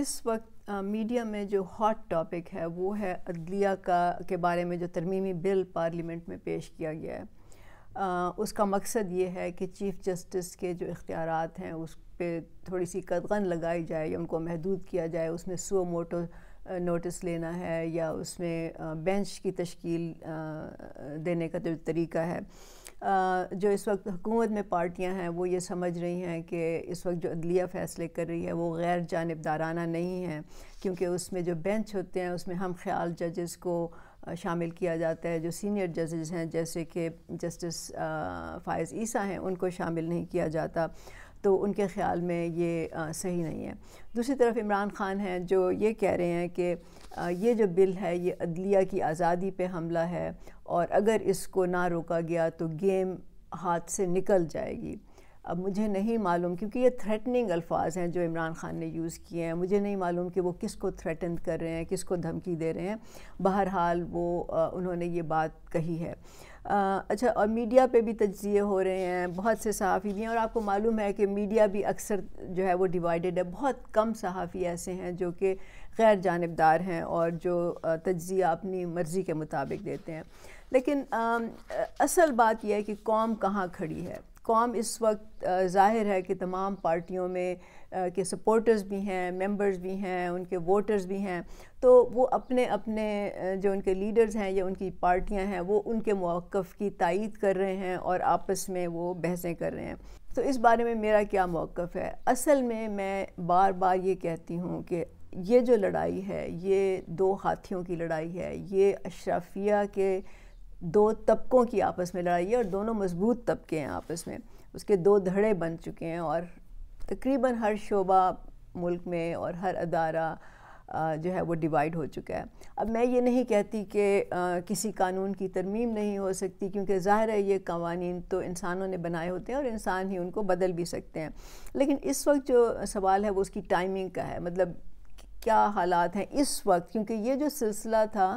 इस वक्त मीडिया में जो हॉट टॉपिक है वो है अदलिया का के बारे में जो तरमीमी बिल पार्लियामेंट में पेश किया गया है आ, उसका मकसद ये है कि चीफ़ जस्टिस के जो इख्तियार हैं उस पर थोड़ी सी कदगन लगाई जाए या उनको महदूद किया जाए उसमें सो मोटो नोटिस लेना है या उसमें बेंच की तश्कील देने का जो तरीका है जो इस वक्त हुकूमत में पार्टियां हैं वो ये समझ रही हैं कि इस वक्त जो अदलिया फैसले कर रही है वो गैर जानबदाराना नहीं है क्योंकि उसमें जो बेंच होते हैं उसमें हम ख्याल जजेस को शामिल किया जाता है जो सीनियर जजेस हैं जैसे कि जस्टिस फ़ायज़ ईसा हैं उनको शामिल नहीं किया जाता तो उनके ख्याल में ये आ, सही नहीं है दूसरी तरफ इमरान ख़ान हैं जो ये कह रहे हैं कि आ, ये जो बिल है ये अदलिया की आज़ादी पे हमला है और अगर इसको ना रोका गया तो गेम हाथ से निकल जाएगी अब मुझे नहीं मालूम क्योंकि ये थ्रेटनिंग अल्फाज हैं जो इमरान ख़ान ने यूज़ किए हैं मुझे नहीं मालूम कि वो किसको थ्रेटन कर रहे हैं किसको धमकी दे रहे हैं बहरहाल वो उन्होंने ये बात कही है आ, अच्छा और मीडिया पे भी तजिए हो रहे हैं बहुत से सहाफ़ी भी हैं और आपको मालूम है कि मीडिया भी अक्सर जो है वो डिवाइडेड है बहुत कम सहाफ़ी ऐसे हैं जो कि गैर जानबदार हैं और जो तजिया अपनी मर्ज़ी के मुताबिक देते हैं लेकिन आ, असल बात यह है कि कौम कहाँ खड़ी है कौम इस वक्त जाहिर है कि तमाम पार्टियों में के सपोर्टर्स भी हैं मेंबर्स भी हैं उनके वोटर्स भी हैं तो वो अपने अपने जो उनके लीडर्स हैं या उनकी पार्टियां हैं वो उनके मौक़ की तायद कर रहे हैं और आपस में वो बहसें कर रहे हैं तो इस बारे में मेरा क्या मौक़ है असल में मैं बार बार ये कहती हूँ कि ये जो लड़ाई है ये दो हाथियों की लड़ाई है ये अशराफिया के दो तबकों की आपस में लड़ाई है और दोनों मजबूत तबके हैं आपस में उसके दो धड़े बन चुके हैं और तकरीबन हर शोबा मुल्क में और हर अदारा जो है वो डिवाइड हो चुका है अब मैं ये नहीं कहती कि किसी कानून की तरमीम नहीं हो सकती क्योंकि ज़ाहिर है ये कवानीन तो इंसानों ने बनाए होते हैं और इंसान ही उनको बदल भी सकते हैं लेकिन इस वक्त जो सवाल है वो उसकी टाइमिंग का है मतलब क्या हालात हैं इस वक्त क्योंकि ये जो सिलसिला था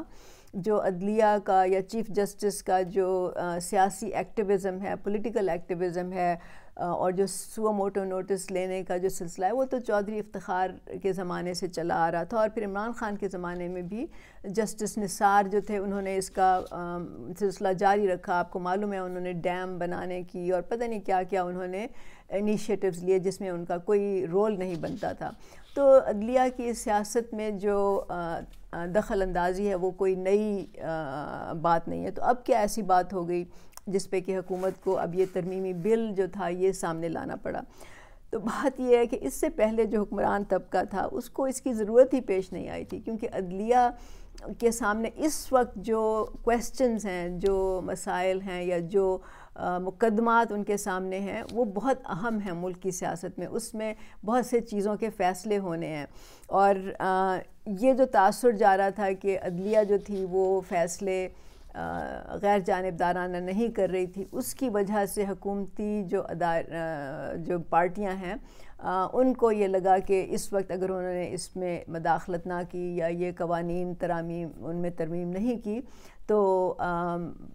जो अदलिया का या चीफ जस्टिस का जो आ, सियासी एक्टिविज़म है पॉलिटिकल एक्टिविज़म है और जो मोटो नोटिस लेने का जो सिलसिला है वो तो चौधरी इफ्तार के ज़माने से चला आ रहा था और फिर इमरान ख़ान के ज़माने में भी जस्टिस निसार जो थे उन्होंने इसका सिलसिला जारी रखा आपको मालूम है उन्होंने डैम बनाने की और पता नहीं क्या क्या उन्होंने इनिशिएटिव्स लिए जिसमें उनका कोई रोल नहीं बनता था तो अदलिया की सियासत में जो दखल अंदाजी है वो कोई नई बात नहीं है तो अब क्या ऐसी बात हो गई जिस पे कि हुकूमत को अब ये तरमीमी बिल जो था ये सामने लाना पड़ा तो बात यह है कि इससे पहले जो हुक्मरान तबका था उसको इसकी ज़रूरत ही पेश नहीं आई थी क्योंकि अदलिया के सामने इस वक्त जो क्वेश्चंस हैं जो मसाइल हैं या जो मुकदमात उनके सामने हैं वो बहुत अहम हैं मुल्क की सियासत में उसमें बहुत से चीज़ों के फ़ैसले होने हैं और आ, ये जो तासर जा रहा था कि अदलिया जो थी वो फ़ैसले गैर जानबदाराना नहीं कर रही थी उसकी वजह से हकूमती जो अदा जो पार्टियां हैं आ, उनको ये लगा कि इस वक्त अगर उन्होंने इसमें मदाखलत ना की या ये कवानीन तरामीम उनमें तरमीम नहीं की तो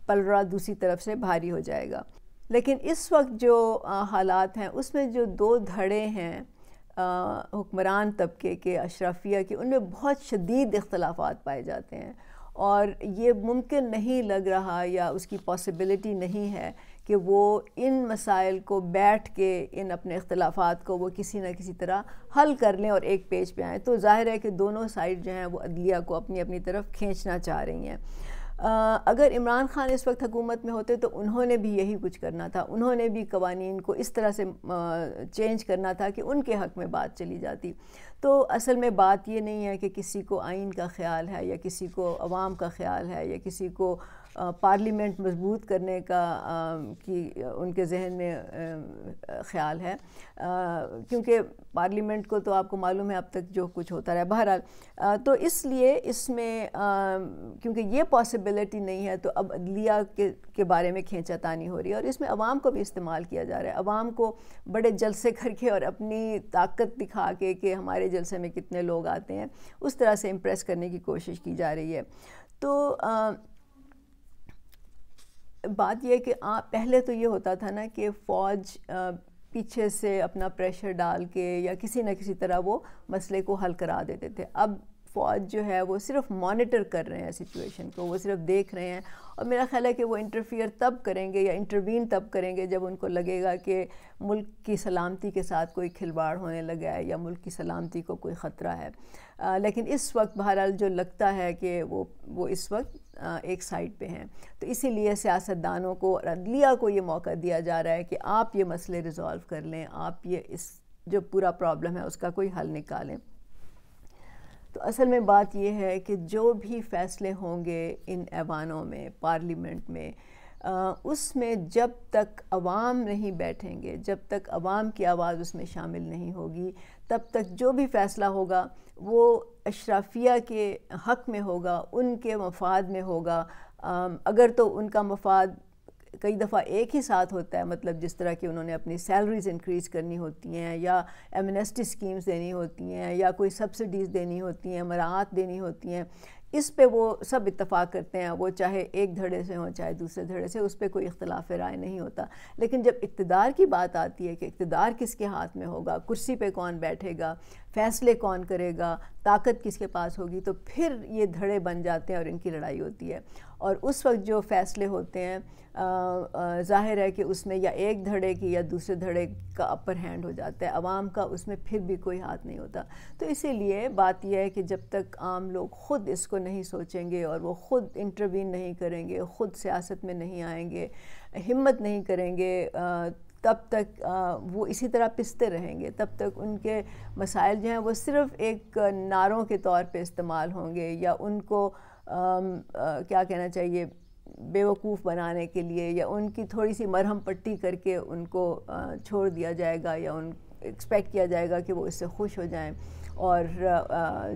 पलरा दूसरी तरफ से भारी हो जाएगा लेकिन इस वक्त जो आ, हालात हैं उसमें जो दो धड़े हैं हुक्मरान तबके के अशराफिया के उनमें बहुत शदीद इख्तलाफात पाए जाते हैं और ये मुमकिन नहीं लग रहा या उसकी पॉसिबिलिटी नहीं है कि वो इन मसाइल को बैठ के इन अपने अख्तलाफात को वो किसी न किसी तरह हल कर लें और एक पेज पे आएँ तो जाहिर है कि दोनों साइड जो हैं वो अदलिया को अपनी अपनी तरफ खींचना चाह रही हैं अगर इमरान खान इस वक्त हुकूमत में होते तो उन्होंने भी यही कुछ करना था उन्होंने भी कवानीन को इस तरह से चेंज करना था कि उनके हक़ में बात चली जाती तो असल में बात ये नहीं है कि किसी को आइन का ख्याल है या किसी को आवाम का ख्याल है या किसी को पार्लियामेंट मजबूत करने का की उनके जहन में ख्याल है क्योंकि पार्लियामेंट को तो आपको मालूम है अब तक जो कुछ होता रहा बहरहाल तो इसलिए इसमें क्योंकि ये पॉसिबिलिटी नहीं है तो अब अदलिया के के बारे में खींचातानी हो रही है और इसमें आवाम को भी इस्तेमाल किया जा रहा है आवाम को बड़े जलसे करके और अपनी ताकत दिखा के कि हमारे जलसे में कितने लोग आते हैं उस तरह से इम्प्रेस करने की कोशिश की जा रही है तो बात यह कि आ, पहले तो ये होता था ना कि फ़ौज पीछे से अपना प्रेशर डाल के या किसी न किसी तरह वो मसले को हल करा देते थे अब फ़ौज जो है वो सिर्फ मॉनिटर कर रहे हैं सिचुएशन को वो सिर्फ देख रहे हैं और मेरा ख्याल है कि वो इंटरफियर तब करेंगे या इंटरवीन तब करेंगे जब उनको लगेगा कि मुल्क की सलामती के साथ कोई खिलवाड़ होने लगा है या मुल्क की सलामती को कोई ख़तरा है आ, लेकिन इस वक्त बहरहाल जो लगता है कि वो वो इस वक्त एक साइड पे हैं तो इसीलिए सियासतदानों को और अदलिया को ये मौका दिया जा रहा है कि आप ये मसले रिजॉल्व कर लें आप ये इस जो पूरा प्रॉब्लम है उसका कोई हल निकालें तो असल में बात यह है कि जो भी फैसले होंगे इन ऐवानों में पार्लियामेंट में उसमें जब तक अवाम नहीं बैठेंगे जब तक अवाम की आवाज़ उसमें शामिल नहीं होगी तब तक जो भी फ़ैसला होगा वो अशराफिया के हक़ में होगा उनके मफाद में होगा अगर तो उनका मफाद कई दफ़ा एक ही साथ होता है मतलब जिस तरह की उन्होंने अपनी सैलरीज इंक्रीज करनी होती हैं या एमनेस्टी स्कीम्स देनी होती हैं या कोई सब्सिडीज़ देनी होती हैं मराहत देनी होती हैं इस पे वो सब इतफ़ाक़ करते हैं वो चाहे एक धड़े से हों चाहे दूसरे धड़े से उस पर कोई इख्तलाफ राय नहीं होता लेकिन जब इकतदार की बात आती है कि इकतदार किसके हाथ में होगा कुर्सी पे कौन बैठेगा फैसले कौन करेगा ताकत किसके पास होगी तो फिर ये धड़े बन जाते हैं और इनकी लड़ाई होती है और उस वक्त जो फैसले होते हैं जाहिर है कि उसमें या एक धड़े की या दूसरे धड़े का अपर हैंड हो जाता है आवाम का उसमें फिर भी कोई हाथ नहीं होता तो इसीलिए बात यह है कि जब तक आम लोग ख़ुद इसको नहीं सोचेंगे और वो ख़ुद इंटरवीन नहीं करेंगे ख़ुद सियासत में नहीं आएंगे हिम्मत नहीं करेंगे तब तक आ, वो इसी तरह पिसते रहेंगे तब तक उनके मसाइल जो हैं वो सिर्फ एक नारों के तौर पे इस्तेमाल होंगे या उनको आ, आ, क्या कहना चाहिए बेवकूफ़ बनाने के लिए या उनकी थोड़ी सी मरहम पट्टी करके उनको आ, छोड़ दिया जाएगा या उन एक्सपेक्ट किया जाएगा कि वो इससे खुश हो जाएं और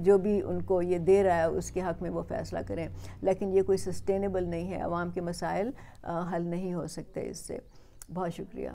जो भी उनको ये दे रहा है उसके हक़ में वो फ़ैसला करें लेकिन ये कोई सस्टेनेबल नहीं है आवाम के मसाइल हल नहीं हो सकते इससे बहुत शुक्रिया